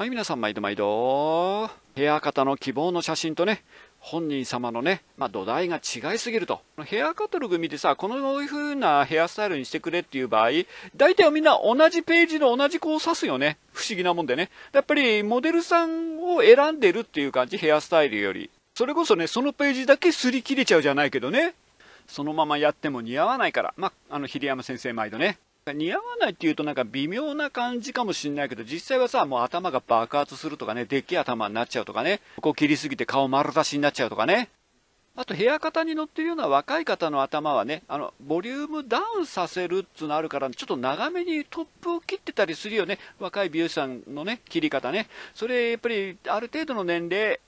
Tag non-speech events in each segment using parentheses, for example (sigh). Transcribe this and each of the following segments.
はい、皆さん毎度毎度。ヘア方の希望の写真とね、本人様のね、まあ、土台が違いすぎると。ヘアカタログ見てさ、このいう風なヘアスタイルにしてくれっていう場合、大体みんな同じページの同じ子を指すよね。不思議なもんでね。やっぱりモデルさんを選んでるっていう感じ、ヘアスタイルより。それこそね、そのページだけ擦り切れちゃうじゃないけどね。そのままやっても似合わないから。まあ、あの、秀山先生毎度ね。か似合わないっていうとなんか微妙な感じかもしれないけど、実際はさ、もう頭が爆発するとかね、でっけえ頭になっちゃうとかね、ここ切りすぎて顔丸出しになっちゃうとかね。あと部屋型に乗ってるような若い方の頭はね、あのボリュームダウンさせるっていうのあるから、ちょっと長めにトップを切ってたりするよね、若い美容師さんのね、切り方ね、それやっぱりある程度の年齢、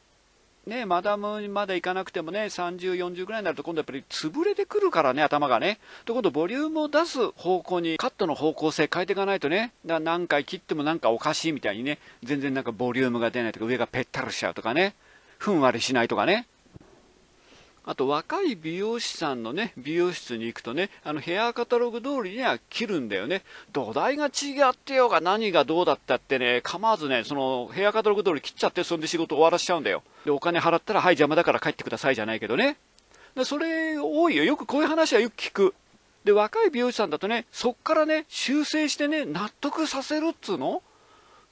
ね、マダムまでいかなくてもね、30、40ぐらいになると、今度やっぱり潰れてくるからね、頭がね。と、今度、ボリュームを出す方向に、カットの方向性変えていかないとね、だ何回切ってもなんかおかしいみたいにね、全然なんかボリュームが出ないとか、上がぺったりしちゃうとかね、ふんわりしないとかね、あと若い美容師さんのね美容室に行くとねあのヘアカタログ通りには切るんだよね土台が違ってようが何がどうだったってね構わずねそのヘアカタログ通り切っちゃってそんで仕事終わらしちゃうんだよでお金払ったらはい邪魔だから帰ってくださいじゃないけどねでそれ多いよよくこういう話はよく聞くで若い美容師さんだとねそっからね修正してね納得させるっつうの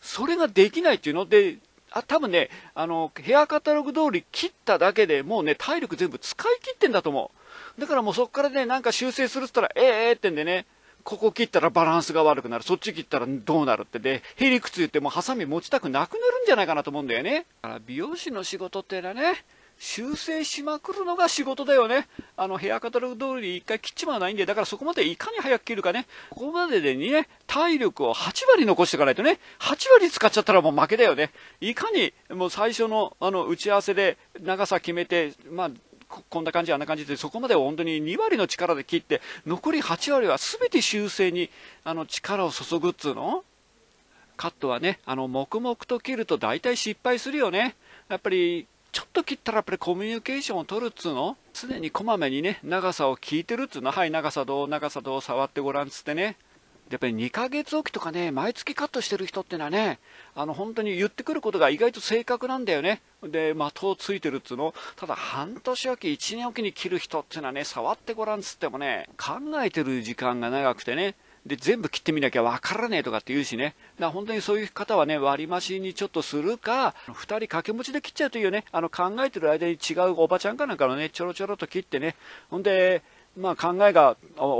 それができないっていうのであ多分ねあの、ヘアカタログ通り切っただけでもうね、体力全部使い切ってんだと思う。だからもうそこからね、なんか修正するっつったら、えー、えー、ってんでね、ここ切ったらバランスが悪くなる、そっち切ったらどうなるってで、ね、へりくつ言ってもハサミ持ちたくなくなるんじゃないかなと思うんだよね。だから美容師の仕事ってのはね、修正しまくるのが仕事だよね。あの、ヘアカタログ通りに1回切っちまわないんで、だからそこまでいかに早く切るかね、ここまででね、体力を8割残していかないとね、8割使っちゃったらもう負けだよね。いかに、もう最初の、あの、打ち合わせで長さ決めて、まあ、こんな感じ、あんな感じで、そこまで本当に2割の力で切って、残り8割は全て修正にあの力を注ぐっつうのカットはね、あの黙々と切ると大体失敗するよね。やっぱりちょっと切ったらやっぱりコミュニケーションを取るっつうの常にこまめにね長さを聞いてるっつうのはい長さどう長さどう触ってごらんっつってねやっぱり2ヶ月おきとかね毎月カットしてる人ってのはねあの本当に言ってくることが意外と正確なんだよねで的をついてるっつうのただ半年おき1年おきに切る人っていうのはね触ってごらんっつってもね考えてる時間が長くてねで全部切ってみなきゃわからねえとかって言うしね、だから本当にそういう方はね、割り増しにちょっとするか、2人掛け持ちで切っちゃうというね、あの考えてる間に違うおばちゃんかなんかのね、ちょろちょろと切ってね、ほんで、まあ、考えが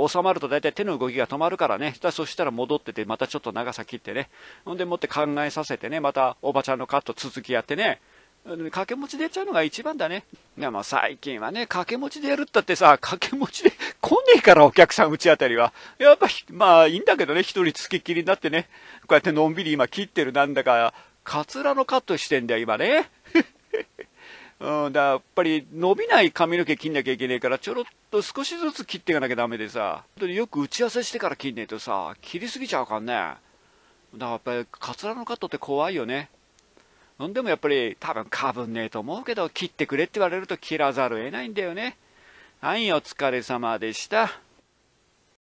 収まると大体手の動きが止まるからね、だそしたら戻ってて、またちょっと長さ切ってね、ほんでもって考えさせてね、またおばちゃんのカット続きやってね、掛け持ちでやっちゃうのが一番だね。いや、まあ最近はね、掛け持ちでやるったってさ、掛け持ちで (laughs) 来ねえから、お客さんうちあたりは。やっぱ、まあいいんだけどね、一人付きっきりになってね、こうやってのんびり今切ってるなんだか、カツラのカットしてんだよ、今ね。(laughs) うん、だやっぱり伸びない髪の毛切んなきゃいけないから、ちょろっと少しずつ切っていかなきゃだめでさ、本当によく打ち合わせしてから切んねえとさ、切りすぎちゃうかんね。だからやっぱり、カツラのカットって怖いよね。ほんでもやっぱり多分かぶんねえと思うけど切ってくれって言われると切らざるを得ないんだよね。はい、お疲れ様でした。